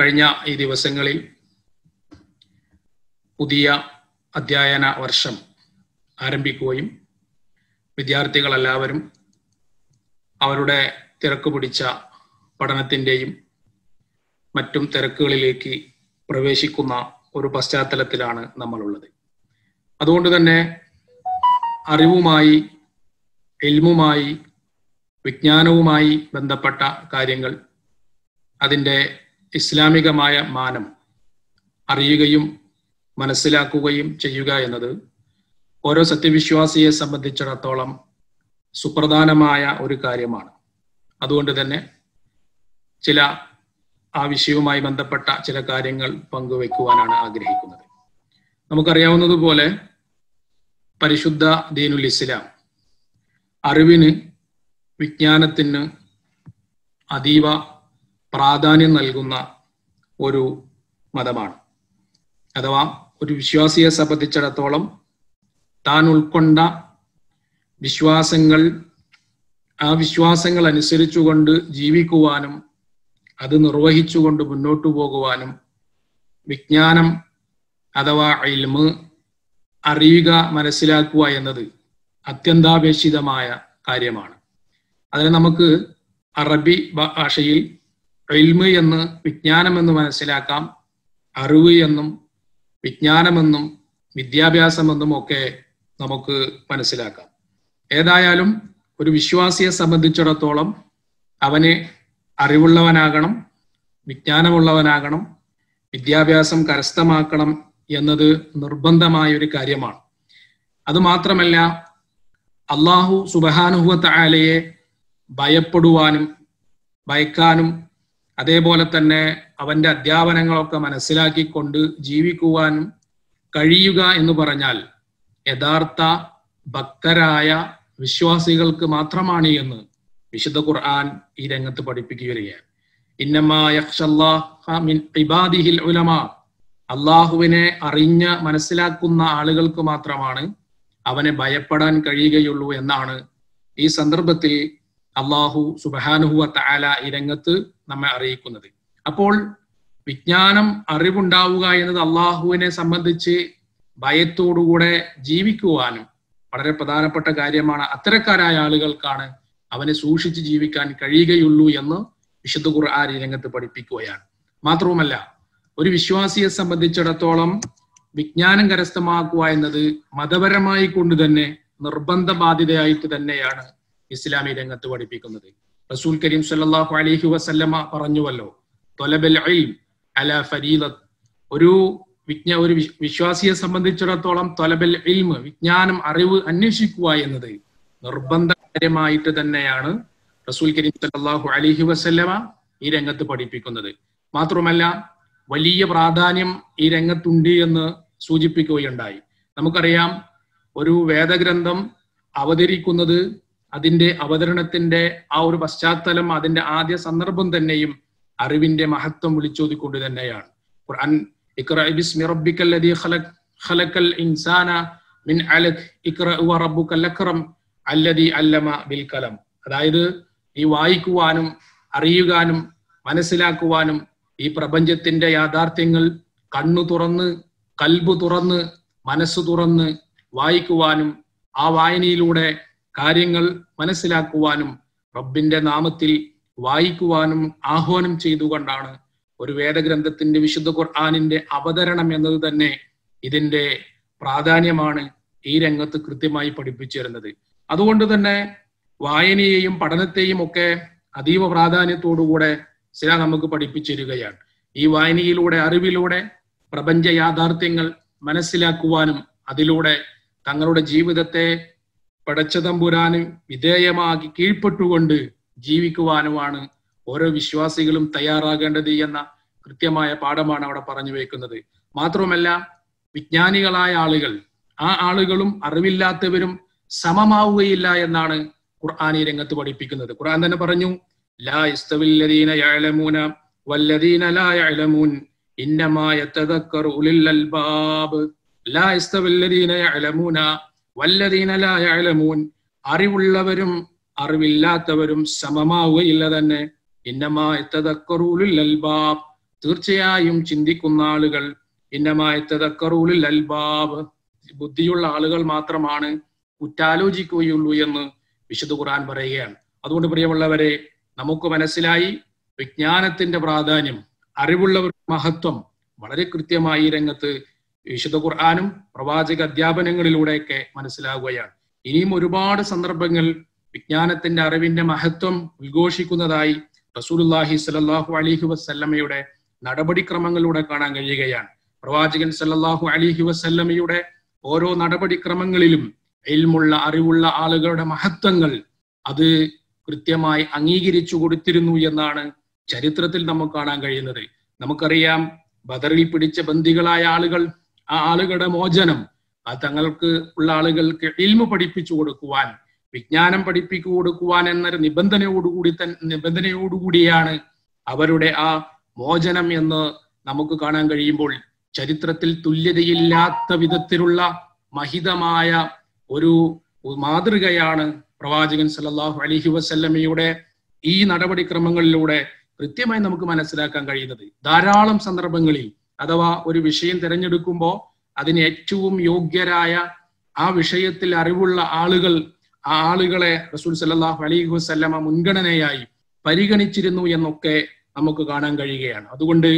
കഴിഞ്ഞ ഈ ദിവസങ്ങളിൽ പുതിയ അധ്യയന വർഷം ആരംഭിക്കുകയും വിദ്യാർത്ഥികളെല്ലാവരും അവരുടെ തിരക്ക് പിടിച്ച പഠനത്തിൻ്റെയും മറ്റും തിരക്കുകളിലേക്ക് പ്രവേശിക്കുന്ന ഒരു പശ്ചാത്തലത്തിലാണ് നമ്മളുള്ളത് അതുകൊണ്ട് തന്നെ അറിവുമായി എൽമുമായി വിജ്ഞാനവുമായി ബന്ധപ്പെട്ട കാര്യങ്ങൾ അതിൻ്റെ ഇസ്ലാമികമായ മാനം അറിയുകയും മനസ്സിലാക്കുകയും ചെയ്യുക എന്നത് ഓരോ സത്യവിശ്വാസിയെ സംബന്ധിച്ചിടത്തോളം സുപ്രധാനമായ ഒരു കാര്യമാണ് അതുകൊണ്ട് തന്നെ ചില ആ വിഷയവുമായി ബന്ധപ്പെട്ട ചില കാര്യങ്ങൾ പങ്കുവെക്കുവാനാണ് ആഗ്രഹിക്കുന്നത് നമുക്കറിയാവുന്നതുപോലെ പരിശുദ്ധ ദീനുൽ ഇസ്ലാം അറിവിന് വിജ്ഞാനത്തിന് അതീവ പ്രാധാന്യം നൽകുന്ന ഒരു മതമാണ് അഥവാ ഒരു വിശ്വാസിയെ സംബന്ധിച്ചിടത്തോളം താൻ ഉൾക്കൊണ്ട വിശ്വാസങ്ങൾ ആ വിശ്വാസങ്ങൾ അനുസരിച്ചുകൊണ്ട് ജീവിക്കുവാനും അത് നിർവഹിച്ചുകൊണ്ട് മുന്നോട്ടു പോകുവാനും വിജ്ഞാനം അഥവാ ഇൽമ് അറിയുക മനസ്സിലാക്കുക എന്നത് അത്യന്താപേക്ഷിതമായ കാര്യമാണ് അതിന് നമുക്ക് അറബി ഭാഷയിൽ ഇൽമ് എന്ന് വിജ്ഞാനമെന്ന് മനസ്സിലാക്കാം അറിവ് എന്നും വിജ്ഞാനമെന്നും വിദ്യാഭ്യാസമെന്നും ഒക്കെ നമുക്ക് മനസ്സിലാക്കാം ഏതായാലും ഒരു വിശ്വാസിയെ സംബന്ധിച്ചിടത്തോളം അവന് അറിവുള്ളവനാകണം വിജ്ഞാനമുള്ളവനാകണം വിദ്യാഭ്യാസം കരസ്ഥമാക്കണം എന്നത് നിർബന്ധമായ ഒരു കാര്യമാണ് അതുമാത്രമല്ല അള്ളാഹു സുബഹാനുഹുവ ഭയപ്പെടുവാനും ഭയക്കാനും അതേപോലെ തന്നെ അവന്റെ അധ്യാപനങ്ങളൊക്കെ മനസ്സിലാക്കിക്കൊണ്ട് ജീവിക്കുവാനും കഴിയുക എന്ന് പറഞ്ഞാൽ യഥാർത്ഥ ഭക്തരായ വിശ്വാസികൾക്ക് മാത്രമാണ് എന്ന് വിശുദ്ധ ഖുർആൻ ഈ രംഗത്ത് പഠിപ്പിക്കുകയാണ് അള്ളാഹുവിനെ അറിഞ്ഞ് മനസ്സിലാക്കുന്ന ആളുകൾക്ക് മാത്രമാണ് അവനെ ഭയപ്പെടാൻ കഴിയുകയുള്ളൂ എന്നാണ് ഈ സന്ദർഭത്തിൽ അള്ളാഹു സുബഹാനുഹുവ തആല ഈ രംഗത്ത് നമ്മെ അറിയിക്കുന്നത് അപ്പോൾ വിജ്ഞാനം അറിവുണ്ടാവുക എന്നത് അള്ളാഹുവിനെ സംബന്ധിച്ച് ഭയത്തോടുകൂടെ ജീവിക്കുവാനും വളരെ പ്രധാനപ്പെട്ട കാര്യമാണ് അത്തരക്കാരായ ആളുകൾക്കാണ് അവനെ സൂക്ഷിച്ച് ജീവിക്കാൻ കഴിയുകയുള്ളൂ എന്ന് വിശുദ്ധ ഖുർആൻ ഈ രംഗത്ത് പഠിപ്പിക്കുകയാണ് മാത്രവുമല്ല ഒരു വിശ്വാസിയെ സംബന്ധിച്ചിടത്തോളം വിജ്ഞാനം കരസ്ഥമാക്കുക എന്നത് മതപരമായി കൊണ്ട് തന്നെ നിർബന്ധ ബാധ്യതയായിട്ട് തന്നെയാണ് ഇസ്ലാമി രംഗത്ത് പഠിപ്പിക്കുന്നത് റസൂൽ കരീം സല്ലാഹു അലഹി വസല്ലമ പറഞ്ഞുവല്ലോ തൊലബൽ അല ഫരീദത്ത് ഒരു വിജ്ഞ ഒരു വിശ്വാസിയെ സംബന്ധിച്ചിടത്തോളം തൊലബൽ ഇൽമ് വിജ്ഞാനം അറിവ് അന്വേഷിക്കുക എന്നത് നിർബന്ധ കാര്യമായിട്ട് തന്നെയാണ് റസൂൽ കരീം സല്ലാഹു അലഹി വസല്ലമ ഈ രംഗത്ത് പഠിപ്പിക്കുന്നത് മാത്രമല്ല വലിയ പ്രാധാന്യം ഈ രംഗത്തുണ്ട് എന്ന് സൂചിപ്പിക്കുകയുണ്ടായി നമുക്കറിയാം ഒരു വേദഗ്രന്ഥം അവതരിക്കുന്നത് അതിന്റെ അവതരണത്തിന്റെ ആ ഒരു പശ്ചാത്തലം അതിന്റെ ആദ്യ സന്ദർഭം തന്നെയും അറിവിന്റെ മഹത്വം വിളിച്ചോതിക്കൊണ്ട് തന്നെയാണ് ഖുർആൻ ബിസ്മി ഖലഖൽ ഇൻസാന മിൻ വ അല്ലദി അല്ലമ ബിൽ കലം അതായത് ഈ വായിക്കുവാനും അറിയുവാനും മനസ്സിലാക്കുവാനും ഈ പ്രപഞ്ചത്തിന്റെ യാഥാർത്ഥ്യങ്ങൾ കണ്ണു തുറന്ന് കൽബ് തുറന്ന് മനസ്സ് തുറന്ന് വായിക്കുവാനും ആ വായനയിലൂടെ കാര്യങ്ങൾ മനസ്സിലാക്കുവാനും റബ്ബിന്റെ നാമത്തിൽ വായിക്കുവാനും ആഹ്വാനം ചെയ്തുകൊണ്ടാണ് ഒരു വേദഗ്രന്ഥത്തിന്റെ വിശുദ്ധ ഖുർആാനിന്റെ അവതരണം എന്നത് തന്നെ ഇതിന്റെ പ്രാധാന്യമാണ് ഈ രംഗത്ത് കൃത്യമായി പഠിപ്പിച്ചിരുന്നത് അതുകൊണ്ട് തന്നെ വായനയെയും പഠനത്തെയും ഒക്കെ അതീവ പ്രാധാന്യത്തോടുകൂടെ സില നമുക്ക് പഠിപ്പിച്ചിരുകയാണ് ഈ വായനയിലൂടെ അറിവിലൂടെ പ്രപഞ്ച യാഥാർത്ഥ്യങ്ങൾ മനസ്സിലാക്കുവാനും അതിലൂടെ തങ്ങളുടെ ജീവിതത്തെ പടച്ചതമ്പുരാന് വിധേയമാകി കീഴ്പ്പെട്ടുകൊണ്ട് ജീവിക്കുവാനുമാണ് ഓരോ വിശ്വാസികളും തയ്യാറാകേണ്ടത് എന്ന കൃത്യമായ പാഠമാണ് അവിടെ പറഞ്ഞു വെക്കുന്നത് മാത്രമല്ല വിജ്ഞാനികളായ ആളുകൾ ആ ആളുകളും അറിവില്ലാത്തവരും സമമാവുകയില്ല എന്നാണ് ഖുർആൻ ഈ രംഗത്ത് പഠിപ്പിക്കുന്നത് ഖുർആൻ തന്നെ പറഞ്ഞു ലാ ഇസ്തവില്ലദീന യഅലമൂന വല്ലദീന ലാ യഅലമൂൻ ഇന്നമാ യതദക്കറു ഉലിൽ അൽബാബ് ലാ ഇസ്തവില്ലദീന യഅലമൂന വല്ലതീനലായാലമൂൻ അറിവുള്ളവരും അറിവില്ലാത്തവരും സമമാവുകയില്ല തന്നെ ഇന്നമാ എത്തതക്കറൂലുൽ അൽബാബ് തീർച്ചയായും ചിന്തിക്കുന്ന ആളുകൾ ഇന്നമാ തെതക്കറൂലിൽ അൽബാബ് ബുദ്ധിയുള്ള ആളുകൾ മാത്രമാണ് കുറ്റാലോചിക്കുകയുള്ളൂ എന്ന് വിശുദ്ധ ഖുർആൻ പറയുകയാണ് അതുകൊണ്ട് പ്രിയമുള്ളവരെ നമുക്ക് മനസ്സിലായി വിജ്ഞാനത്തിന്റെ പ്രാധാന്യം അറിവുള്ളവരുടെ മഹത്വം വളരെ കൃത്യമായി രംഗത്ത് വിശുദ്ധ ഖുർആാനും പ്രവാചക അധ്യാപനങ്ങളിലൂടെയൊക്കെ മനസ്സിലാവുകയാണ് ഇനിയും ഒരുപാട് സന്ദർഭങ്ങൾ വിജ്ഞാനത്തിന്റെ അറിവിന്റെ മഹത്വം ഉദ്ഘോഷിക്കുന്നതായി റസൂലുല്ലാഹി സലല്ലാഹു അലിഹു വസ്ല്ലമയുടെ നടപടിക്രമങ്ങളിലൂടെ കാണാൻ കഴിയുകയാണ് പ്രവാചകൻ സല്ലാഹു അലിഹി വസ്ല്ലമയുടെ ഓരോ നടപടിക്രമങ്ങളിലും എൽമുള്ള അറിവുള്ള ആളുകളുടെ മഹത്വങ്ങൾ അത് കൃത്യമായി അംഗീകരിച്ചു കൊടുത്തിരുന്നു എന്നാണ് ചരിത്രത്തിൽ നമുക്ക് കാണാൻ കഴിയുന്നത് നമുക്കറിയാം ബദറിൽ പിടിച്ച ബന്ദികളായ ആളുകൾ ആ ആളുകളുടെ മോചനം തങ്ങൾക്ക് ഉള്ള ആളുകൾക്ക് ഇൽമ പഠിപ്പിച്ചു കൊടുക്കുവാൻ വിജ്ഞാനം പഠിപ്പിച്ചു കൊടുക്കുവാൻ എന്നൊരു നിബന്ധനയോടുകൂടി തൻ നിബന്ധനയോടുകൂടിയാണ് അവരുടെ ആ മോചനം എന്ന് നമുക്ക് കാണാൻ കഴിയുമ്പോൾ ചരിത്രത്തിൽ തുല്യതയില്ലാത്ത വിധത്തിലുള്ള മഹിതമായ ഒരു മാതൃകയാണ് പ്രവാചകൻ സല്ലാഹു അലഹി വസല്ലമയുടെ ഈ നടപടിക്രമങ്ങളിലൂടെ കൃത്യമായി നമുക്ക് മനസ്സിലാക്കാൻ കഴിയുന്നത് ധാരാളം സന്ദർഭങ്ങളിൽ അഥവാ ഒരു വിഷയം തിരഞ്ഞെടുക്കുമ്പോൾ അതിന് ഏറ്റവും യോഗ്യരായ ആ വിഷയത്തിൽ അറിവുള്ള ആളുകൾ ആ ആളുകളെ റസൂൽ സല്ലാഹു അലൈഹി വസ്ല്ലമ മുൻഗണനയായി പരിഗണിച്ചിരുന്നു എന്നൊക്കെ നമുക്ക് കാണാൻ കഴിയുകയാണ് അതുകൊണ്ട്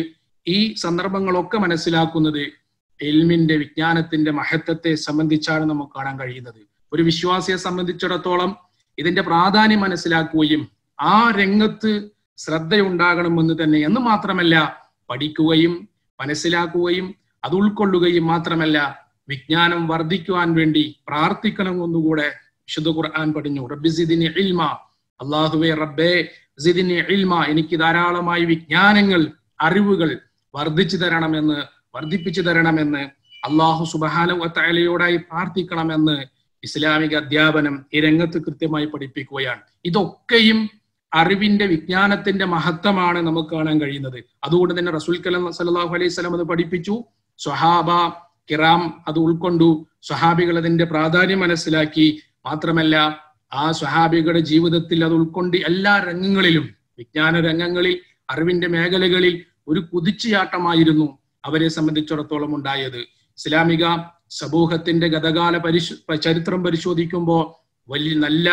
ഈ സന്ദർഭങ്ങളൊക്കെ മനസ്സിലാക്കുന്നത് എൽമിന്റെ വിജ്ഞാനത്തിന്റെ മഹത്വത്തെ സംബന്ധിച്ചാണ് നമുക്ക് കാണാൻ കഴിയുന്നത് ഒരു വിശ്വാസിയെ സംബന്ധിച്ചിടത്തോളം ഇതിന്റെ പ്രാധാന്യം മനസ്സിലാക്കുകയും ആ രംഗത്ത് ശ്രദ്ധയുണ്ടാകണമെന്ന് എന്ന് മാത്രമല്ല പഠിക്കുകയും മനസ്സിലാക്കുകയും അത് ഉൾക്കൊള്ളുകയും മാത്രമല്ല വിജ്ഞാനം വർദ്ധിക്കുവാൻ വേണ്ടി പ്രാർത്ഥിക്കണം എന്നുകൂടെ വിശുദ്ധ ഖുർആൻ പഠിഞ്ഞു റബ്ബിസിദിനി ഇൽമ അള്ളാഹുവെ റബ്ബേ സിദിനി ഇൽമ എനിക്ക് ധാരാളമായി വിജ്ഞാനങ്ങൾ അറിവുകൾ വർദ്ധിച്ചു തരണമെന്ന് വർദ്ധിപ്പിച്ചു തരണമെന്ന് അള്ളാഹു സുബാനയോടായി പ്രാർത്ഥിക്കണമെന്ന് ഇസ്ലാമിക അധ്യാപനം ഈ രംഗത്ത് കൃത്യമായി പഠിപ്പിക്കുകയാണ് ഇതൊക്കെയും അറിവിന്റെ വിജ്ഞാനത്തിന്റെ മഹത്വമാണ് നമുക്ക് കാണാൻ കഴിയുന്നത് അതുകൊണ്ട് തന്നെ റസൂൽ കലം സലാഹു അലൈഹി സ്വലം അത് പഠിപ്പിച്ചു സ്വഹാബ കിറാം അത് ഉൾക്കൊണ്ടു സ്വഹാബികൾ അതിന്റെ പ്രാധാന്യം മനസ്സിലാക്കി മാത്രമല്ല ആ സ്വഹാബികളുടെ ജീവിതത്തിൽ അത് ഉൾക്കൊണ്ട് എല്ലാ രംഗങ്ങളിലും വിജ്ഞാന രംഗങ്ങളിൽ അറിവിന്റെ മേഖലകളിൽ ഒരു കുതിച്ചുചാട്ടമായിരുന്നു അവരെ സംബന്ധിച്ചിടത്തോളം ഉണ്ടായത് ഇസ്ലാമിക സമൂഹത്തിന്റെ ഗതകാല പരിശു ചരിത്രം പരിശോധിക്കുമ്പോൾ വലിയ നല്ല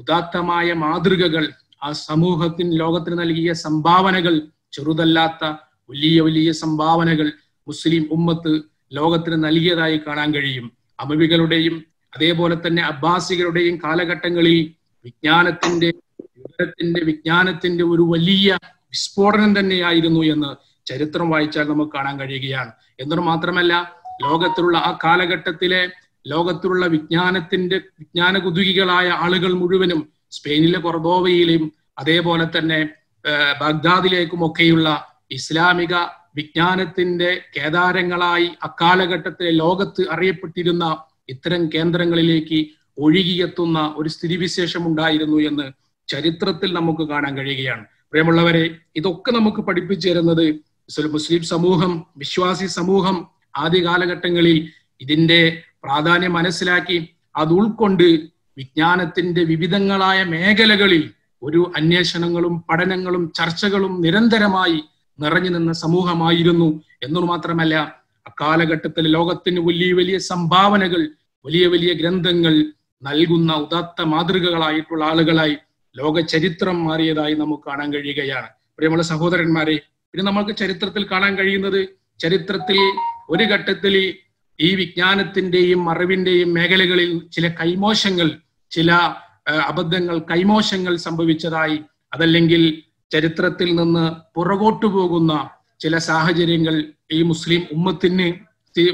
ഉദാത്തമായ മാതൃകകൾ ആ സമൂഹത്തിന് ലോകത്തിന് നൽകിയ സംഭാവനകൾ ചെറുതല്ലാത്ത വലിയ വലിയ സംഭാവനകൾ മുസ്ലിം ഉമ്മത്ത് ലോകത്തിന് നൽകിയതായി കാണാൻ കഴിയും അമവികളുടെയും അതേപോലെ തന്നെ അബ്ബാസികളുടെയും കാലഘട്ടങ്ങളിൽ വിജ്ഞാനത്തിന്റെ വിവരത്തിന്റെ വിജ്ഞാനത്തിന്റെ ഒരു വലിയ വിസ്ഫോടനം തന്നെയായിരുന്നു എന്ന് ചരിത്രം വായിച്ചാൽ നമുക്ക് കാണാൻ കഴിയുകയാണ് എന്നിട്ട് മാത്രമല്ല ലോകത്തിലുള്ള ആ കാലഘട്ടത്തിലെ ലോകത്തിലുള്ള വിജ്ഞാനത്തിന്റെ വിജ്ഞാന കുതുകികളായ ആളുകൾ മുഴുവനും സ്പെയിനിലെ കൊർദോവയിലും അതേപോലെ തന്നെ ബഗ്ദാദിലേക്കും ഒക്കെയുള്ള ഇസ്ലാമിക വിജ്ഞാനത്തിന്റെ കേദാരങ്ങളായി അക്കാലഘട്ടത്തിലെ ലോകത്ത് അറിയപ്പെട്ടിരുന്ന ഇത്തരം കേന്ദ്രങ്ങളിലേക്ക് ഒഴുകിയെത്തുന്ന ഒരു സ്ഥിതിവിശേഷം ഉണ്ടായിരുന്നു എന്ന് ചരിത്രത്തിൽ നമുക്ക് കാണാൻ കഴിയുകയാണ് പ്രിയമുള്ളവരെ ഇതൊക്കെ നമുക്ക് പഠിപ്പിച്ചു തരുന്നത് മുസ്ലിം സമൂഹം വിശ്വാസി സമൂഹം ആദ്യ കാലഘട്ടങ്ങളിൽ ഇതിന്റെ പ്രാധാന്യം മനസ്സിലാക്കി അത് ഉൾക്കൊണ്ട് വിജ്ഞാനത്തിന്റെ വിവിധങ്ങളായ മേഖലകളിൽ ഒരു അന്വേഷണങ്ങളും പഠനങ്ങളും ചർച്ചകളും നിരന്തരമായി നിറഞ്ഞു നിന്ന സമൂഹമായിരുന്നു എന്നു മാത്രമല്ല അക്കാലഘട്ടത്തിൽ ലോകത്തിന് വലിയ വലിയ സംഭാവനകൾ വലിയ വലിയ ഗ്രന്ഥങ്ങൾ നൽകുന്ന ഉദാത്ത മാതൃകകളായിട്ടുള്ള ആളുകളായി ലോക ചരിത്രം മാറിയതായി നമുക്ക് കാണാൻ കഴിയുകയാണ് പ്രിയമുള്ള സഹോദരന്മാരെ പിന്നെ നമ്മൾക്ക് ചരിത്രത്തിൽ കാണാൻ കഴിയുന്നത് ചരിത്രത്തിൽ ഒരു ഘട്ടത്തിൽ ഈ വിജ്ഞാനത്തിന്റെയും അറിവിന്റെയും മേഖലകളിൽ ചില കൈമോശങ്ങൾ ചില അബദ്ധങ്ങൾ കൈമോശങ്ങൾ സംഭവിച്ചതായി അതല്ലെങ്കിൽ ചരിത്രത്തിൽ നിന്ന് പുറകോട്ടു പോകുന്ന ചില സാഹചര്യങ്ങൾ ഈ മുസ്ലിം ഉമ്മത്തിന്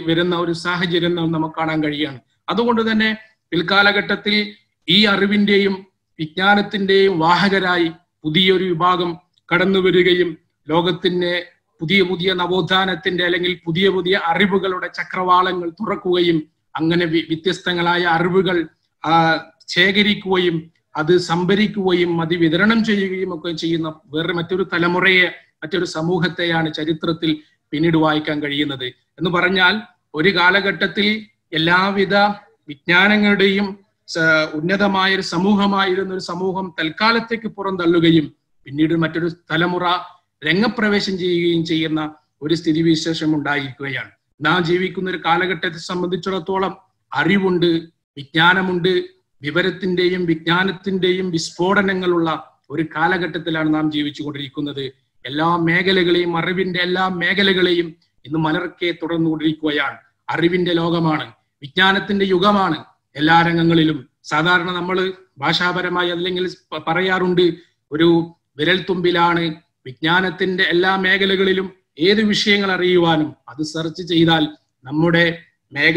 വരുന്ന ഒരു സാഹചര്യം നമുക്ക് കാണാൻ കഴിയാണ് അതുകൊണ്ട് തന്നെ പിൽക്കാലഘട്ടത്തിൽ ഈ അറിവിന്റെയും വിജ്ഞാനത്തിന്റെയും വാഹകരായി പുതിയൊരു വിഭാഗം കടന്നു വരികയും ലോകത്തിന്റെ പുതിയ പുതിയ നവോത്ഥാനത്തിന്റെ അല്ലെങ്കിൽ പുതിയ പുതിയ അറിവുകളുടെ ചക്രവാളങ്ങൾ തുറക്കുകയും അങ്ങനെ വ്യത്യസ്തങ്ങളായ അറിവുകൾ ശേഖരിക്കുകയും അത് സംഭരിക്കുകയും അത് വിതരണം ചെയ്യുകയും ഒക്കെ ചെയ്യുന്ന വേറെ മറ്റൊരു തലമുറയെ മറ്റൊരു സമൂഹത്തെയാണ് ചരിത്രത്തിൽ പിന്നീട് വായിക്കാൻ കഴിയുന്നത് എന്ന് പറഞ്ഞാൽ ഒരു കാലഘട്ടത്തിൽ എല്ലാവിധ വിജ്ഞാനങ്ങളുടെയും ഉന്നതമായ ഒരു സമൂഹമായിരുന്ന ഒരു സമൂഹം തൽക്കാലത്തേക്ക് പുറന്തള്ളുകയും പിന്നീട് മറ്റൊരു തലമുറ രംഗപ്രവേശം ചെയ്യുകയും ചെയ്യുന്ന ഒരു സ്ഥിതിവിശേഷം ഉണ്ടായിരിക്കുകയാണ് നാം ജീവിക്കുന്ന ഒരു കാലഘട്ടത്തെ സംബന്ധിച്ചിടത്തോളം അറിവുണ്ട് വിജ്ഞാനമുണ്ട് വിവരത്തിന്റെയും വിജ്ഞാനത്തിന്റെയും വിസ്ഫോടനങ്ങളുള്ള ഒരു കാലഘട്ടത്തിലാണ് നാം ജീവിച്ചുകൊണ്ടിരിക്കുന്നത് എല്ലാ മേഖലകളെയും അറിവിന്റെ എല്ലാ മേഖലകളെയും ഇന്ന് മലർക്കെ തുടർന്നുകൊണ്ടിരിക്കുകയാണ് അറിവിന്റെ ലോകമാണ് വിജ്ഞാനത്തിന്റെ യുഗമാണ് എല്ലാ രംഗങ്ങളിലും സാധാരണ നമ്മൾ ഭാഷാപരമായി അല്ലെങ്കിൽ പറയാറുണ്ട് ഒരു വിരൽ തുമ്പിലാണ് വിജ്ഞാനത്തിന്റെ എല്ലാ മേഖലകളിലും ഏത് വിഷയങ്ങൾ അറിയുവാനും അത് സെർച്ച് ചെയ്താൽ നമ്മുടെ മേഖ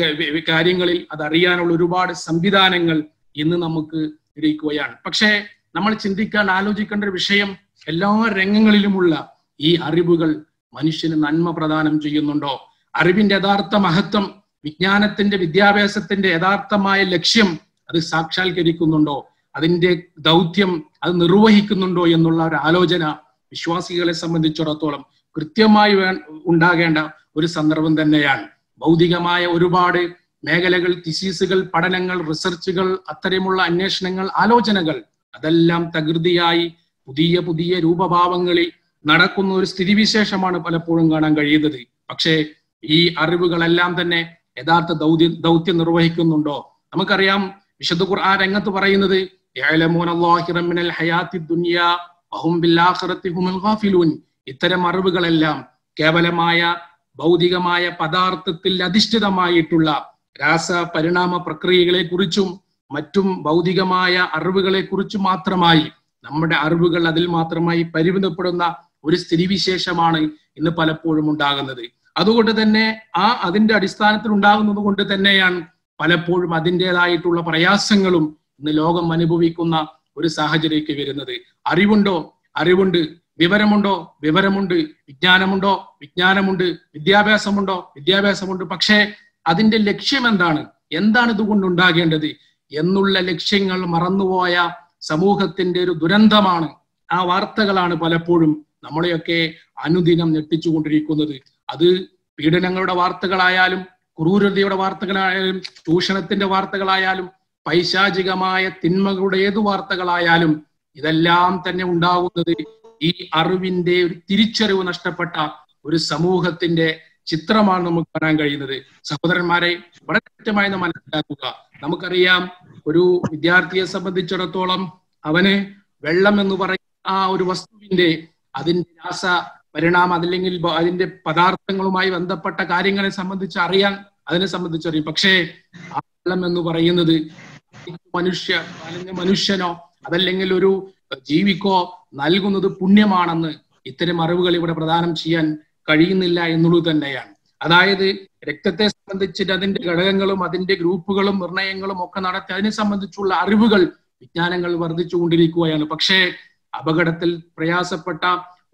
കാര്യങ്ങളിൽ അത് അറിയാനുള്ള ഒരുപാട് സംവിധാനങ്ങൾ ഇന്ന് നമുക്ക് ഇടിക്കുകയാണ് പക്ഷേ നമ്മൾ ചിന്തിക്കാൻ ആലോചിക്കേണ്ട ഒരു വിഷയം എല്ലാ രംഗങ്ങളിലുമുള്ള ഈ അറിവുകൾ മനുഷ്യന് നന്മ പ്രദാനം ചെയ്യുന്നുണ്ടോ അറിവിന്റെ യഥാർത്ഥ മഹത്വം വിജ്ഞാനത്തിന്റെ വിദ്യാഭ്യാസത്തിന്റെ യഥാർത്ഥമായ ലക്ഷ്യം അത് സാക്ഷാത്കരിക്കുന്നുണ്ടോ അതിന്റെ ദൗത്യം അത് നിർവഹിക്കുന്നുണ്ടോ എന്നുള്ള ഒരു ആലോചന വിശ്വാസികളെ സംബന്ധിച്ചിടത്തോളം കൃത്യമായി ഉണ്ടാകേണ്ട ഒരു സന്ദർഭം തന്നെയാണ് ഭൗതികമായ ഒരുപാട് മേഖലകൾ തിസീസുകൾ പഠനങ്ങൾ റിസർച്ചുകൾ അത്തരമുള്ള അന്വേഷണങ്ങൾ ആലോചനകൾ അതെല്ലാം തകൃതിയായി പുതിയ പുതിയ രൂപഭാവങ്ങളിൽ നടക്കുന്ന ഒരു സ്ഥിതിവിശേഷമാണ് പലപ്പോഴും കാണാൻ കഴിയുന്നത് പക്ഷേ ഈ അറിവുകളെല്ലാം തന്നെ യഥാർത്ഥ ദൗത്യ ദൗത്യം നിർവഹിക്കുന്നുണ്ടോ നമുക്കറിയാം വിശുദ്ധ ഖുർആൻ രംഗത്ത് പറയുന്നത് ഇത്തരം അറിവുകളെല്ലാം കേവലമായ ഭൗതികമായ പദാർത്ഥത്തിൽ അധിഷ്ഠിതമായിട്ടുള്ള രാസ പരിണാമ പ്രക്രിയകളെ കുറിച്ചും മറ്റും ഭൗതികമായ അറിവുകളെ കുറിച്ചും മാത്രമായി നമ്മുടെ അറിവുകൾ അതിൽ മാത്രമായി പരിമിതപ്പെടുന്ന ഒരു സ്ഥിതിവിശേഷമാണ് ഇന്ന് പലപ്പോഴും ഉണ്ടാകുന്നത് അതുകൊണ്ട് തന്നെ ആ അതിന്റെ അടിസ്ഥാനത്തിൽ ഉണ്ടാകുന്നത് കൊണ്ട് തന്നെയാണ് പലപ്പോഴും അതിൻ്റെതായിട്ടുള്ള പ്രയാസങ്ങളും ഇന്ന് ലോകം അനുഭവിക്കുന്ന ഒരു സാഹചര്യക്ക് വരുന്നത് അറിവുണ്ടോ അറിവുണ്ട് വിവരമുണ്ടോ വിവരമുണ്ട് വിജ്ഞാനമുണ്ടോ വിജ്ഞാനമുണ്ട് വിദ്യാഭ്യാസമുണ്ടോ വിദ്യാഭ്യാസമുണ്ട് പക്ഷേ അതിന്റെ ലക്ഷ്യം എന്താണ് എന്താണ് ഇതുകൊണ്ട് ഉണ്ടാകേണ്ടത് എന്നുള്ള ലക്ഷ്യങ്ങൾ മറന്നുപോയ സമൂഹത്തിന്റെ ഒരു ദുരന്തമാണ് ആ വാർത്തകളാണ് പലപ്പോഴും നമ്മളെയൊക്കെ അനുദിനം ഞെട്ടിച്ചുകൊണ്ടിരിക്കുന്നത് അത് പീഡനങ്ങളുടെ വാർത്തകളായാലും ക്രൂരതയുടെ വാർത്തകളായാലും ചൂഷണത്തിന്റെ വാർത്തകളായാലും പൈശാചികമായ തിന്മകളുടെ ഏത് വാർത്തകളായാലും ഇതെല്ലാം തന്നെ ഉണ്ടാകുന്നത് ഈ അറിവിന്റെ ഒരു തിരിച്ചറിവ് നഷ്ടപ്പെട്ട ഒരു സമൂഹത്തിന്റെ ചിത്രമാണ് നമുക്ക് കാണാൻ കഴിയുന്നത് സഹോദരന്മാരെ വളരെ കൃത്യമായി നാം മനസ്സിലാക്കുക നമുക്കറിയാം ഒരു വിദ്യാർത്ഥിയെ സംബന്ധിച്ചിടത്തോളം അവന് വെള്ളം എന്ന് പറയുന്ന ആ ഒരു വസ്തുവിന്റെ അതിന്റെ രാസ പരിണാമം അതില്ലെങ്കിൽ അതിന്റെ പദാർത്ഥങ്ങളുമായി ബന്ധപ്പെട്ട കാര്യങ്ങളെ സംബന്ധിച്ച് അറിയാൻ അതിനെ സംബന്ധിച്ചറിയും പക്ഷേ ആ വെള്ളം എന്ന് പറയുന്നത് മനുഷ്യ അല്ലെങ്കിൽ മനുഷ്യനോ അതല്ലെങ്കിൽ ഒരു ജീവിക്കോ നൽകുന്നത് പുണ്യമാണെന്ന് ഇത്തരം അറിവുകൾ ഇവിടെ പ്രദാനം ചെയ്യാൻ കഴിയുന്നില്ല എന്നുള്ളത് തന്നെയാണ് അതായത് രക്തത്തെ സംബന്ധിച്ചിട്ട് അതിന്റെ ഘടകങ്ങളും അതിന്റെ ഗ്രൂപ്പുകളും നിർണയങ്ങളും ഒക്കെ നടത്തി അതിനെ സംബന്ധിച്ചുള്ള അറിവുകൾ വിജ്ഞാനങ്ങൾ വർദ്ധിച്ചുകൊണ്ടിരിക്കുകയാണ് പക്ഷേ അപകടത്തിൽ പ്രയാസപ്പെട്ട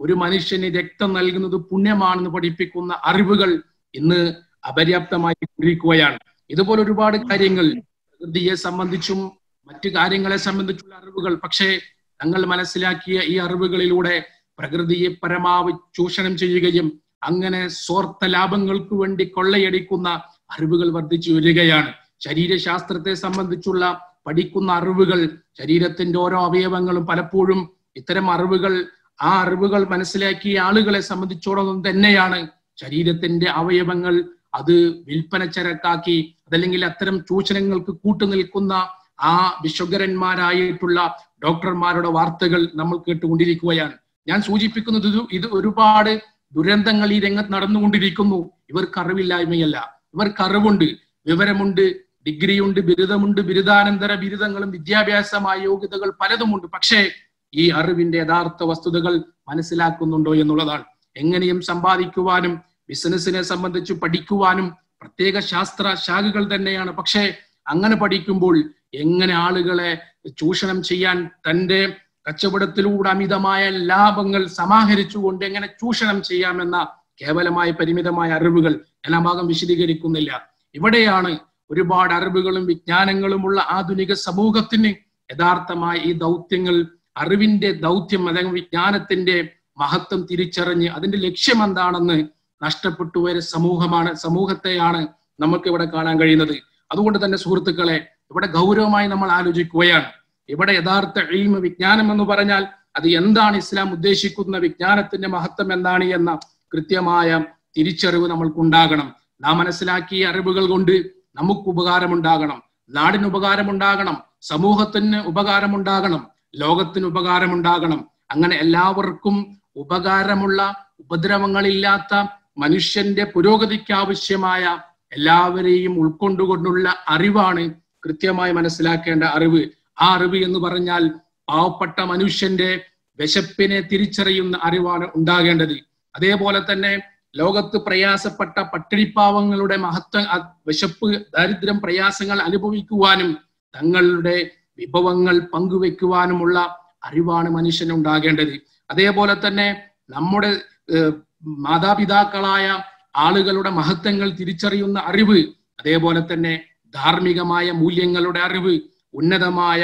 ഒരു മനുഷ്യന് രക്തം നൽകുന്നത് പുണ്യമാണെന്ന് പഠിപ്പിക്കുന്ന അറിവുകൾ ഇന്ന് അപര്യാപ്തമായി കൊണ്ടിരിക്കുകയാണ് ഇതുപോലെ ഒരുപാട് കാര്യങ്ങൾ പ്രകൃതിയെ സംബന്ധിച്ചും മറ്റു കാര്യങ്ങളെ സംബന്ധിച്ചുള്ള അറിവുകൾ പക്ഷേ തങ്ങൾ മനസ്സിലാക്കിയ ഈ അറിവുകളിലൂടെ പ്രകൃതിയെ പരമാവധി ചൂഷണം ചെയ്യുകയും അങ്ങനെ സ്വാർത്ഥ ലാഭങ്ങൾക്ക് വേണ്ടി കൊള്ളയടിക്കുന്ന അറിവുകൾ വർദ്ധിച്ചു വരികയാണ് ശരീരശാസ്ത്രത്തെ സംബന്ധിച്ചുള്ള പഠിക്കുന്ന അറിവുകൾ ശരീരത്തിന്റെ ഓരോ അവയവങ്ങളും പലപ്പോഴും ഇത്തരം അറിവുകൾ ആ അറിവുകൾ മനസ്സിലാക്കിയ ആളുകളെ സംബന്ധിച്ചോളം തന്നെയാണ് ശരീരത്തിന്റെ അവയവങ്ങൾ അത് വിൽപ്പന ചരക്കാക്കി അതല്ലെങ്കിൽ അത്തരം ചൂഷണങ്ങൾക്ക് കൂട്ടുനിൽക്കുന്ന ആ വിശ്വകരന്മാരായിട്ടുള്ള ഡോക്ടർമാരുടെ വാർത്തകൾ നമ്മൾ കേട്ടുകൊണ്ടിരിക്കുകയാണ് ഞാൻ സൂചിപ്പിക്കുന്നത് ഇത് ഒരുപാട് ദുരന്തങ്ങൾ ഈ രംഗത്ത് നടന്നുകൊണ്ടിരിക്കുന്നു ഇവർക്ക് അറിവില്ലായ്മയല്ല ഇവർക്ക് അറിവുണ്ട് വിവരമുണ്ട് ഡിഗ്രിയുണ്ട് ബിരുദമുണ്ട് ബിരുദാനന്തര ബിരുദങ്ങളും വിദ്യാഭ്യാസമായ യോഗ്യതകൾ പലതുമുണ്ട് പക്ഷേ ഈ അറിവിന്റെ യഥാർത്ഥ വസ്തുതകൾ മനസ്സിലാക്കുന്നുണ്ടോ എന്നുള്ളതാണ് എങ്ങനെയും സമ്പാദിക്കുവാനും ബിസിനസ്സിനെ സംബന്ധിച്ച് പഠിക്കുവാനും പ്രത്യേക ശാസ്ത്ര ശാഖകൾ തന്നെയാണ് പക്ഷേ അങ്ങനെ പഠിക്കുമ്പോൾ എങ്ങനെ ആളുകളെ ചൂഷണം ചെയ്യാൻ തൻ്റെ കച്ചവടത്തിലൂടെ അമിതമായ ലാഭങ്ങൾ സമാഹരിച്ചുകൊണ്ട് എങ്ങനെ ചൂഷണം ചെയ്യാമെന്ന കേവലമായ പരിമിതമായ അറിവുകൾ എല്ലാ ഭാഗം വിശദീകരിക്കുന്നില്ല ഇവിടെയാണ് ഒരുപാട് അറിവുകളും വിജ്ഞാനങ്ങളുമുള്ള ആധുനിക സമൂഹത്തിന് യഥാർത്ഥമായ ഈ ദൗത്യങ്ങൾ അറിവിന്റെ ദൗത്യം അല്ലെങ്കിൽ വിജ്ഞാനത്തിന്റെ മഹത്വം തിരിച്ചറിഞ്ഞ് അതിന്റെ ലക്ഷ്യം എന്താണെന്ന് നഷ്ടപ്പെട്ടു വരെ സമൂഹമാണ് സമൂഹത്തെയാണ് നമുക്ക് ഇവിടെ കാണാൻ കഴിയുന്നത് അതുകൊണ്ട് തന്നെ സുഹൃത്തുക്കളെ ഇവിടെ ഗൗരവമായി നമ്മൾ ആലോചിക്കുകയാണ് ഇവിടെ യഥാർത്ഥ ഇൽമ വിജ്ഞാനം എന്ന് പറഞ്ഞാൽ അത് എന്താണ് ഇസ്ലാം ഉദ്ദേശിക്കുന്ന വിജ്ഞാനത്തിന്റെ മഹത്വം എന്താണ് എന്ന കൃത്യമായ തിരിച്ചറിവ് നമ്മൾക്കുണ്ടാകണം നാം മനസ്സിലാക്കിയ അറിവുകൾ കൊണ്ട് നമുക്ക് ഉപകാരമുണ്ടാകണം നാടിന് ഉപകാരമുണ്ടാകണം സമൂഹത്തിന് ഉപകാരമുണ്ടാകണം ലോകത്തിന് ഉപകാരമുണ്ടാകണം അങ്ങനെ എല്ലാവർക്കും ഉപകാരമുള്ള ഉപദ്രവങ്ങളില്ലാത്ത മനുഷ്യന്റെ പുരോഗതിക്ക് ആവശ്യമായ എല്ലാവരെയും ഉൾക്കൊണ്ടുകൊണ്ടുള്ള അറിവാണ് കൃത്യമായി മനസ്സിലാക്കേണ്ട അറിവ് ആ അറിവ് എന്ന് പറഞ്ഞാൽ പാവപ്പെട്ട മനുഷ്യന്റെ വിശപ്പിനെ തിരിച്ചറിയുന്ന അറിവാണ് ഉണ്ടാകേണ്ടത് അതേപോലെ തന്നെ ലോകത്ത് പ്രയാസപ്പെട്ട പട്ടിണിപ്പാവങ്ങളുടെ മഹത്വ വിശപ്പ് ദാരിദ്ര്യം പ്രയാസങ്ങൾ അനുഭവിക്കുവാനും തങ്ങളുടെ വിഭവങ്ങൾ പങ്കുവെക്കുവാനുമുള്ള അറിവാണ് മനുഷ്യന് ഉണ്ടാകേണ്ടത് അതേപോലെ തന്നെ നമ്മുടെ മാതാപിതാക്കളായ ആളുകളുടെ മഹത്വങ്ങൾ തിരിച്ചറിയുന്ന അറിവ് അതേപോലെ തന്നെ ധാർമ്മികമായ മൂല്യങ്ങളുടെ അറിവ് ഉന്നതമായ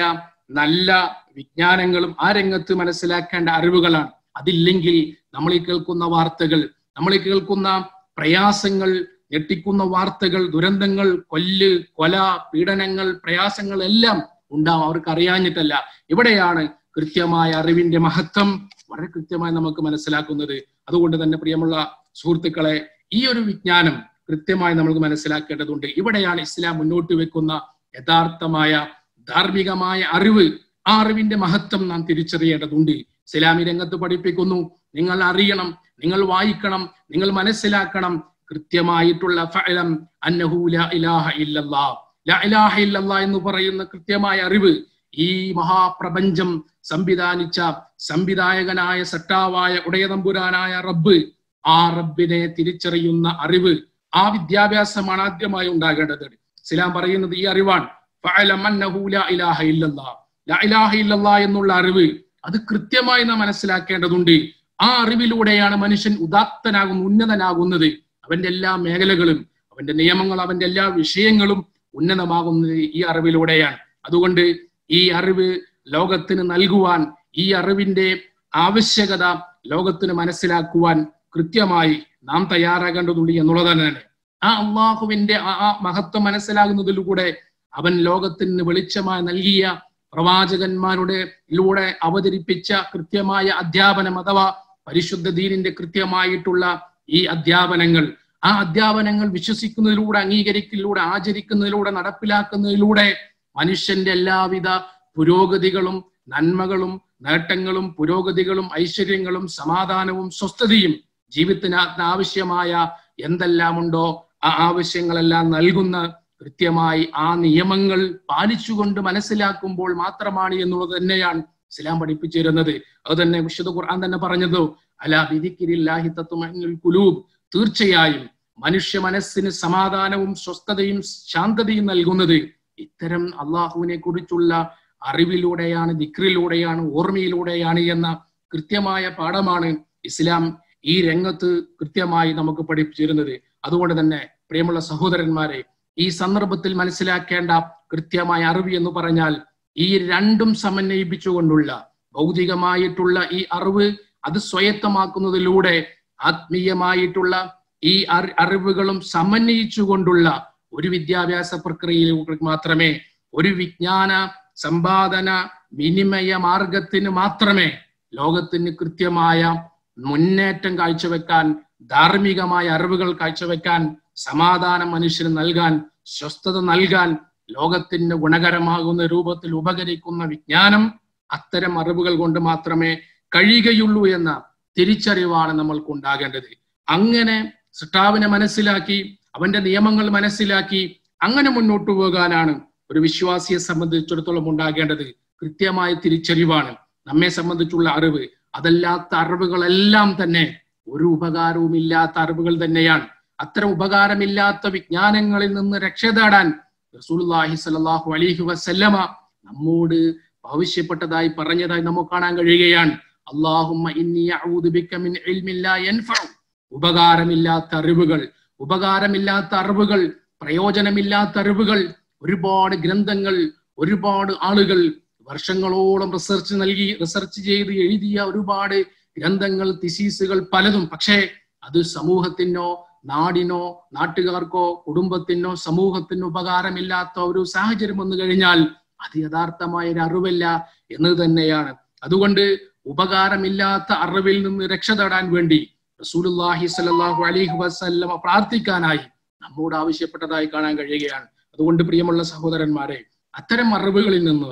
നല്ല വിജ്ഞാനങ്ങളും ആ രംഗത്ത് മനസ്സിലാക്കേണ്ട അറിവുകളാണ് അതില്ലെങ്കിൽ നമ്മൾ ഈ കേൾക്കുന്ന വാർത്തകൾ നമ്മൾ ഈ കേൾക്കുന്ന പ്രയാസങ്ങൾ ഞെട്ടിക്കുന്ന വാർത്തകൾ ദുരന്തങ്ങൾ കൊല്ല് കൊല പീഡനങ്ങൾ പ്രയാസങ്ങൾ എല്ലാം ഉണ്ടാവും അവർക്ക് അറിയാഞ്ഞിട്ടല്ല ഇവിടെയാണ് കൃത്യമായ അറിവിന്റെ മഹത്വം വളരെ കൃത്യമായി നമുക്ക് മനസ്സിലാക്കുന്നത് അതുകൊണ്ട് തന്നെ പ്രിയമുള്ള സുഹൃത്തുക്കളെ ഈ ഒരു വിജ്ഞാനം കൃത്യമായി നമുക്ക് മനസ്സിലാക്കേണ്ടതുണ്ട് ഇവിടെയാണ് ഇസ്ലാം മുന്നോട്ട് വെക്കുന്ന യഥാർത്ഥമായ ധാർമ്മികമായ അറിവ് ആ അറിവിന്റെ മഹത്വം നാം തിരിച്ചറിയേണ്ടതുണ്ട് ഇസ്ലാമി രംഗത്ത് പഠിപ്പിക്കുന്നു നിങ്ങൾ അറിയണം നിങ്ങൾ വായിക്കണം നിങ്ങൾ മനസ്സിലാക്കണം കൃത്യമായിട്ടുള്ള ഫലം ഇലാഹ ലാ ഇലാഹ എന്ന് പറയുന്ന കൃത്യമായ അറിവ് ഈ മഹാപ്രപഞ്ചം സംവിധാനിച്ച സംവിധായകനായ സട്ടാവായ ഉടയതമ്പുരാനായ റബ്ബ് ആ റബ്ബിനെ തിരിച്ചറിയുന്ന അറിവ് ആ വിദ്യാഭ്യാസമാണ് ആദ്യമായി ഉണ്ടാകേണ്ടത് ഇസ്ലാം പറയുന്നത് ഈ അറിവാണ് എന്നുള്ള അറിവ് അത് കൃത്യമായി നാം മനസ്സിലാക്കേണ്ടതുണ്ട് ആ അറിവിലൂടെയാണ് മനുഷ്യൻ ഉദാത്തനാകുന്ന ഉന്നതനാകുന്നത് അവന്റെ എല്ലാ മേഖലകളും അവന്റെ നിയമങ്ങൾ അവന്റെ എല്ലാ വിഷയങ്ങളും ഉന്നതമാകുന്നത് ഈ അറിവിലൂടെയാണ് അതുകൊണ്ട് ഈ അറിവ് ലോകത്തിന് നൽകുവാൻ ഈ അറിവിന്റെ ആവശ്യകത ലോകത്തിന് മനസ്സിലാക്കുവാൻ കൃത്യമായി നാം തയ്യാറാകേണ്ടതുണ്ട് എന്നുള്ളത് തന്നെയാണ് ആ അള്ളാഹുവിന്റെ ആ മഹത്വം മനസ്സിലാകുന്നതിലൂടെ അവൻ ലോകത്തിന് വെളിച്ചമായി നൽകിയ പ്രവാചകന്മാരുടെ ലൂടെ അവതരിപ്പിച്ച കൃത്യമായ അധ്യാപനം അഥവാ പരിശുദ്ധ ദീനിന്റെ കൃത്യമായിട്ടുള്ള ഈ അധ്യാപനങ്ങൾ ആ അധ്യാപനങ്ങൾ വിശ്വസിക്കുന്നതിലൂടെ അംഗീകരിക്കുന്നതിലൂടെ ആചരിക്കുന്നതിലൂടെ നടപ്പിലാക്കുന്നതിലൂടെ മനുഷ്യന്റെ എല്ലാവിധ പുരോഗതികളും നന്മകളും നേട്ടങ്ങളും പുരോഗതികളും ഐശ്വര്യങ്ങളും സമാധാനവും സ്വസ്ഥതയും ജീവിതത്തിന് ആവശ്യമായ എന്തെല്ലാമുണ്ടോ ആ ആവശ്യങ്ങളെല്ലാം നൽകുന്ന കൃത്യമായി ആ നിയമങ്ങൾ പാലിച്ചുകൊണ്ട് മനസ്സിലാക്കുമ്പോൾ മാത്രമാണ് എന്നുള്ളത് തന്നെയാണ് ഇസ്ലാം പഠിപ്പിച്ചിരുന്നത് അത് തന്നെ വിശുദ്ധ ഖുർആൻ തന്നെ പറഞ്ഞത് അല ബിദിക്കിരില്ലാഹി തത്വമൽ കുലൂബ് തീർച്ചയായും മനുഷ്യ മനസ്സിന് സമാധാനവും സ്വസ്ഥതയും ശാന്തതയും നൽകുന്നത് ഇത്തരം അള്ളാഹുവിനെ കുറിച്ചുള്ള അറിവിലൂടെയാണ് ദിക്റിലൂടെയാണ് ഓർമ്മയിലൂടെയാണ് എന്ന കൃത്യമായ പാഠമാണ് ഇസ്ലാം ഈ രംഗത്ത് കൃത്യമായി നമുക്ക് പഠിപ്പിച്ചിരുന്നത് അതുകൊണ്ട് തന്നെ പ്രിയമുള്ള സഹോദരന്മാരെ ഈ സന്ദർഭത്തിൽ മനസ്സിലാക്കേണ്ട കൃത്യമായ അറിവ് എന്ന് പറഞ്ഞാൽ ഈ രണ്ടും സമന്വയിപ്പിച്ചുകൊണ്ടുള്ള ഭൗതികമായിട്ടുള്ള ഈ അറിവ് അത് സ്വയത്തമാക്കുന്നതിലൂടെ ആത്മീയമായിട്ടുള്ള ഈ അറിവുകളും സമന്വയിച്ചുകൊണ്ടുള്ള ഒരു വിദ്യാഭ്യാസ പ്രക്രിയയിൽ മാത്രമേ ഒരു വിജ്ഞാന സമ്പാദന വിനിമയ മാർഗത്തിന് മാത്രമേ ലോകത്തിന് കൃത്യമായ മുന്നേറ്റം കാഴ്ചവെക്കാൻ ധാർമ്മികമായ അറിവുകൾ കാഴ്ചവെക്കാൻ സമാധാനം മനുഷ്യന് നൽകാൻ സ്വസ്ഥത നൽകാൻ ലോകത്തിന് ഗുണകരമാകുന്ന രൂപത്തിൽ ഉപകരിക്കുന്ന വിജ്ഞാനം അത്തരം അറിവുകൾ കൊണ്ട് മാത്രമേ കഴിയുകയുള്ളൂ എന്ന തിരിച്ചറിവാണ് ഉണ്ടാകേണ്ടത് അങ്ങനെ സൃഷ്ടാവിനെ മനസ്സിലാക്കി അവന്റെ നിയമങ്ങൾ മനസ്സിലാക്കി അങ്ങനെ മുന്നോട്ട് പോകാനാണ് ഒരു വിശ്വാസിയെ സംബന്ധിച്ചിടത്തോളം ഉണ്ടാകേണ്ടത് കൃത്യമായ തിരിച്ചറിവാണ് നമ്മെ സംബന്ധിച്ചുള്ള അറിവ് അതല്ലാത്ത അറിവുകളെല്ലാം തന്നെ ഒരു ഉപകാരവും ഇല്ലാത്ത അറിവുകൾ തന്നെയാണ് അത്തരം ഉപകാരമില്ലാത്ത വിജ്ഞാനങ്ങളിൽ നിന്ന് തേടാൻ റസൂൽഹി സലാഹു അലിഹു വസല്ലമ നമ്മോട് ആവശ്യപ്പെട്ടതായി പറഞ്ഞതായി നമുക്ക് കാണാൻ കഴിയുകയാണ് അള്ളാഹുമ്മ ഉപകാരമില്ലാത്ത അറിവുകൾ ഉപകാരമില്ലാത്ത അറിവുകൾ പ്രയോജനമില്ലാത്ത അറിവുകൾ ഒരുപാട് ഗ്രന്ഥങ്ങൾ ഒരുപാട് ആളുകൾ വർഷങ്ങളോളം റിസർച്ച് നൽകി റിസർച്ച് ചെയ്ത് എഴുതിയ ഒരുപാട് ഗ്രന്ഥങ്ങൾ തിസീസുകൾ പലതും പക്ഷേ അത് സമൂഹത്തിനോ നാടിനോ നാട്ടുകാർക്കോ കുടുംബത്തിനോ സമൂഹത്തിനോ ഉപകാരമില്ലാത്ത ഒരു സാഹചര്യം വന്നു കഴിഞ്ഞാൽ അത് യഥാർത്ഥമായ ഒരു അറിവല്ല എന്ന് തന്നെയാണ് അതുകൊണ്ട് ഉപകാരമില്ലാത്ത അറിവിൽ നിന്ന് രക്ഷ തേടാൻ വേണ്ടി റസൂലുല്ലാഹി സലാഹു അലിഹു വസ്ല്ലമ പ്രാർത്ഥിക്കാനായി നമ്മോട് ആവശ്യപ്പെട്ടതായി കാണാൻ കഴിയുകയാണ് അതുകൊണ്ട് പ്രിയമുള്ള സഹോദരന്മാരെ അത്തരം അറിവുകളിൽ നിന്ന്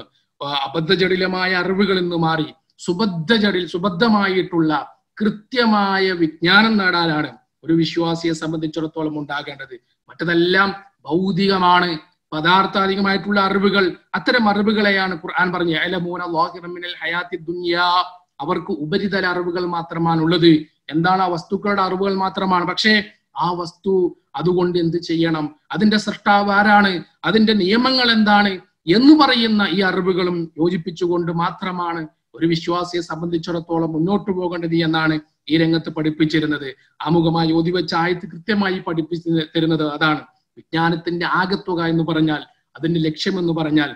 അബദ്ധജടിലമായ അറിവുകളിൽ നിന്ന് മാറി സുബദ്ധജടിൽ സുബദ്ധമായിട്ടുള്ള കൃത്യമായ വിജ്ഞാനം നേടാനാണ് ഒരു വിശ്വാസിയെ സംബന്ധിച്ചിടത്തോളം ഉണ്ടാകേണ്ടത് മറ്റതെല്ലാം ഭൗതികമാണ് പദാർത്ഥാധികമായിട്ടുള്ള അറിവുകൾ അത്തരം അറിവുകളെയാണ് ഖുർആൻ പറഞ്ഞ അവർക്ക് ഉപരിതല അറിവുകൾ മാത്രമാണ് ഉള്ളത് എന്താണ് ആ വസ്തുക്കളുടെ അറിവുകൾ മാത്രമാണ് പക്ഷേ ആ വസ്തു അതുകൊണ്ട് എന്ത് ചെയ്യണം അതിന്റെ സൃഷ്ടാവ് ആരാണ് അതിന്റെ നിയമങ്ങൾ എന്താണ് എന്ന് പറയുന്ന ഈ അറിവുകളും യോജിപ്പിച്ചുകൊണ്ട് മാത്രമാണ് ഒരു വിശ്വാസിയെ സംബന്ധിച്ചിടത്തോളം മുന്നോട്ട് പോകേണ്ടത് എന്നാണ് ഈ രംഗത്ത് പഠിപ്പിച്ചിരുന്നത് ആമുഖമായി ഒതിവെച്ച ആയത്ത് കൃത്യമായി പഠിപ്പിച്ച് തരുന്നത് അതാണ് വിജ്ഞാനത്തിന്റെ ആകത്തുക എന്ന് പറഞ്ഞാൽ അതിന്റെ ലക്ഷ്യമെന്ന് പറഞ്ഞാൽ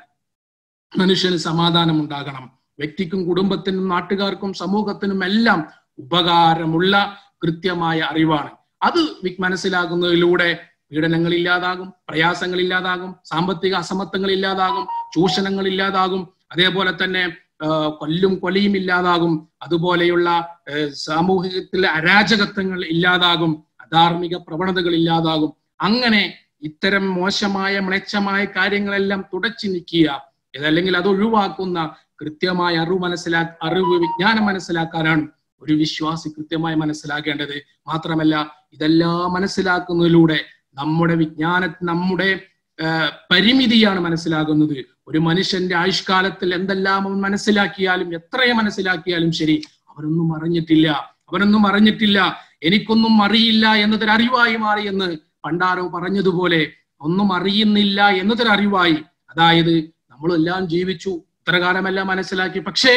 മനുഷ്യന് സമാധാനം ഉണ്ടാകണം വ്യക്തിക്കും കുടുംബത്തിനും നാട്ടുകാർക്കും സമൂഹത്തിനും എല്ലാം ഉപകാരമുള്ള കൃത്യമായ അറിവാണ് അത് മനസ്സിലാകുന്നതിലൂടെ പീഡനങ്ങൾ ഇല്ലാതാകും പ്രയാസങ്ങൾ ഇല്ലാതാകും സാമ്പത്തിക അസമത്വങ്ങൾ ഇല്ലാതാകും ചൂഷണങ്ങൾ ഇല്ലാതാകും അതേപോലെ തന്നെ കൊല്ലും കൊലയും ഇല്ലാതാകും അതുപോലെയുള്ള സാമൂഹികത്തിലെ അരാജകത്വങ്ങൾ ഇല്ലാതാകും അധാർമിക പ്രവണതകൾ ഇല്ലാതാകും അങ്ങനെ ഇത്തരം മോശമായ മ്ലേച്ഛമായ കാര്യങ്ങളെല്ലാം തുടച്ചു നിൽക്കുക അല്ലെങ്കിൽ അത് ഒഴിവാക്കുന്ന കൃത്യമായ അറിവ് മനസ്സിലാ അറിവ് വിജ്ഞാനം മനസ്സിലാക്കാനാണ് ഒരു വിശ്വാസി കൃത്യമായി മനസ്സിലാക്കേണ്ടത് മാത്രമല്ല ഇതെല്ലാം മനസ്സിലാക്കുന്നതിലൂടെ നമ്മുടെ വിജ്ഞാന നമ്മുടെ പരിമിതിയാണ് മനസ്സിലാകുന്നത് ഒരു മനുഷ്യന്റെ ആയുഷ്കാലത്തിൽ എന്തെല്ലാം അവൻ മനസ്സിലാക്കിയാലും എത്രയെ മനസ്സിലാക്കിയാലും ശരി അവനൊന്നും അറിഞ്ഞിട്ടില്ല അവനൊന്നും അറിഞ്ഞിട്ടില്ല എനിക്കൊന്നും അറിയില്ല എന്നതൊരു അറിവായി മാറി എന്ന് പണ്ടാരോ പറഞ്ഞതുപോലെ ഒന്നും അറിയുന്നില്ല എന്നതൊരു അറിവായി അതായത് നമ്മളെല്ലാം ജീവിച്ചു ഇത്രകാലമെല്ലാം മനസ്സിലാക്കി പക്ഷേ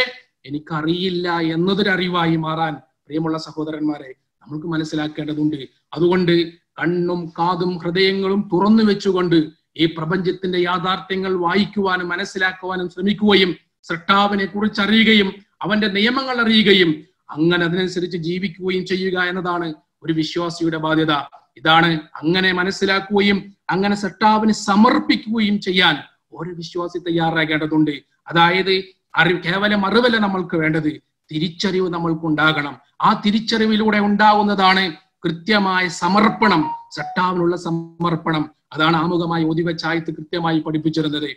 എനിക്കറിയില്ല എന്നതൊരു അറിവായി മാറാൻ പ്രിയമുള്ള സഹോദരന്മാരെ നമ്മൾക്ക് മനസ്സിലാക്കേണ്ടതുണ്ട് അതുകൊണ്ട് കണ്ണും കാതും ഹൃദയങ്ങളും തുറന്നു വെച്ചുകൊണ്ട് ഈ പ്രപഞ്ചത്തിന്റെ യാഥാർത്ഥ്യങ്ങൾ വായിക്കുവാനും മനസ്സിലാക്കുവാനും ശ്രമിക്കുകയും സൃഷ്ടാവിനെ കുറിച്ച് അറിയുകയും അവന്റെ നിയമങ്ങൾ അറിയുകയും അങ്ങനെ അതിനനുസരിച്ച് ജീവിക്കുകയും ചെയ്യുക എന്നതാണ് ഒരു വിശ്വാസിയുടെ ബാധ്യത ഇതാണ് അങ്ങനെ മനസ്സിലാക്കുകയും അങ്ങനെ സൃഷ്ടാവിന് സമർപ്പിക്കുകയും ചെയ്യാൻ ഒരു വിശ്വാസി തയ്യാറാകേണ്ടതുണ്ട് അതായത് അറി കേവലം അറിവല്ല നമ്മൾക്ക് വേണ്ടത് തിരിച്ചറിവ് ഉണ്ടാകണം ആ തിരിച്ചറിവിലൂടെ ഉണ്ടാകുന്നതാണ് കൃത്യമായ സമർപ്പണം സട്ടാവിനുള്ള സമർപ്പണം അതാണ് ആമുഖമായി ഓതിവെച്ച ആയത്ത് കൃത്യമായി പഠിപ്പിച്ചിരുന്നത്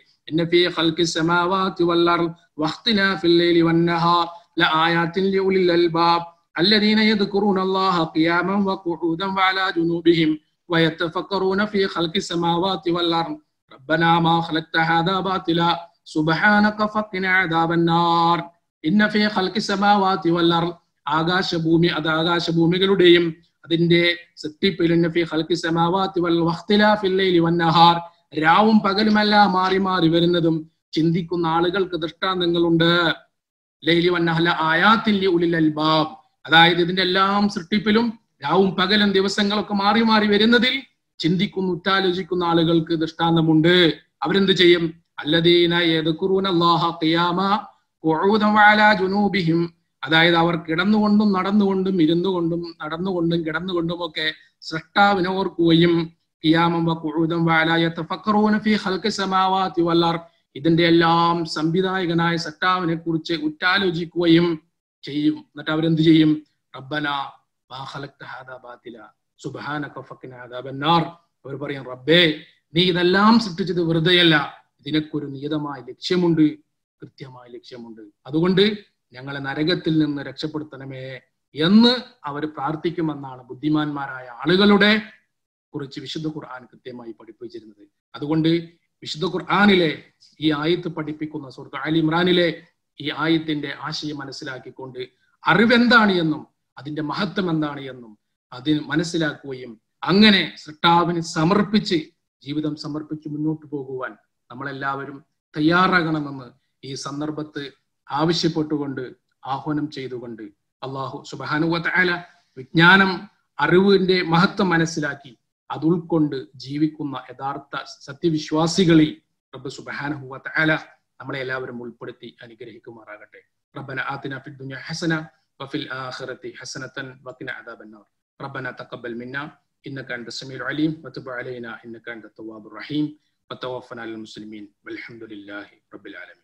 الذين يذكرون الله قياما وقعودا وعلى جنوبهم ويتفكرون في خلق السماوات والأرض ربنا ما خلقت هذا باطلا سبحانك فقنا عذاب النار إن في خلق السماوات والأرض ആകാശഭൂമി അത് ആകാശഭൂമികളുടെയും അതിന്റെ രാവും പകലുമല്ല മാറി മാറി വരുന്നതും ചിന്തിക്കുന്ന ആളുകൾക്ക് ദൃഷ്ടാന്തങ്ങളുണ്ട് ലൈലി വന്നഹല ആയാത്തില്ലി ഉലിൽ അൽബാബ് അതായത് ഇതിന്റെ എല്ലാം സൃഷ്ടിപ്പിലും രാവും പകലും ദിവസങ്ങളൊക്കെ മാറി മാറി വരുന്നതിൽ ചിന്തിക്കുന്ന ഉറ്റാലോചിക്കുന്ന ആളുകൾക്ക് ദൃഷ്ടാന്തമുണ്ട് അവരെന്ത് ചെയ്യും അല്ലദീന യദ്കുറൂന അല്ലാഹ ഖിയാമ ഖുഊദൻ വഅലാ ജുനൂബിഹിം അതായത് അവർ കിടന്നുകൊണ്ടും നടന്നുകൊണ്ടും ഇരുന്നുകൊണ്ടും നടന്നുകൊണ്ടും കിടന്നുകൊണ്ടും ഒക്കെ സൃഷ്ടാവിനെ ഓർക്കുകയും ഇതിന്റെ എല്ലാം സംവിധായകനായ സട്ടാവിനെ കുറിച്ച് ഉറ്റാലോചിക്കുകയും ചെയ്യും എന്നിട്ട് അവരെന്ത് ചെയ്യും റബ്ബന അവർ പറയും റബ്ബേ നീ ഇതെല്ലാം സൃഷ്ടിച്ചത് വെറുതെയല്ല ഇതിനൊക്കെ ഒരു നിയതമായ ലക്ഷ്യമുണ്ട് കൃത്യമായ ലക്ഷ്യമുണ്ട് അതുകൊണ്ട് ഞങ്ങളെ നരകത്തിൽ നിന്ന് രക്ഷപ്പെടുത്തണമേ എന്ന് അവർ പ്രാർത്ഥിക്കുമെന്നാണ് ബുദ്ധിമാന്മാരായ ആളുകളുടെ കുറിച്ച് വിശുദ്ധ ഖുർആൻ കൃത്യമായി പഠിപ്പിച്ചിരുന്നത് അതുകൊണ്ട് വിശുദ്ധ ഖുർആാനിലെ ഈ ആയത്ത് പഠിപ്പിക്കുന്ന സുഹൃത്ത് അലി ഇമ്രാനിലെ ഈ ആയത്തിന്റെ ആശയം മനസ്സിലാക്കിക്കൊണ്ട് അറിവെന്താണ് എന്നും അതിന്റെ മഹത്വം എന്താണ് എന്നും അതിന് മനസ്സിലാക്കുകയും അങ്ങനെ സൃഷ്ടാവിന് സമർപ്പിച്ച് ജീവിതം സമർപ്പിച്ച് മുന്നോട്ട് പോകുവാൻ നമ്മളെല്ലാവരും തയ്യാറാകണമെന്ന് ഈ സന്ദർഭത്ത് ആവശ്യപ്പെട്ടുകൊണ്ട് ആഹ്വാനം ചെയ്തുകൊണ്ട് അള്ളാഹു സുബാനുവല വിജ്ഞാനം അറിവിന്റെ മഹത്വം മനസ്സിലാക്കി അത് ഉൾക്കൊണ്ട് ജീവിക്കുന്ന യഥാർത്ഥ സത്യവിശ്വാസികളിൽ റബ്ബ് സുബാനഹുവത്ത അല നമ്മളെ എല്ലാവരും ഉൾപ്പെടുത്തി അനുഗ്രഹിക്കുമാറാകട്ടെ ربنا آتنا في الدنيا حسنة وفي الآخرة حسنة وقنا عذاب النار ربنا تقبل منا إنك أنت السميع العليم وتب علينا إنك أنت التواب الرحيم وتوفنا للمسلمين والحمد لله رب العالمين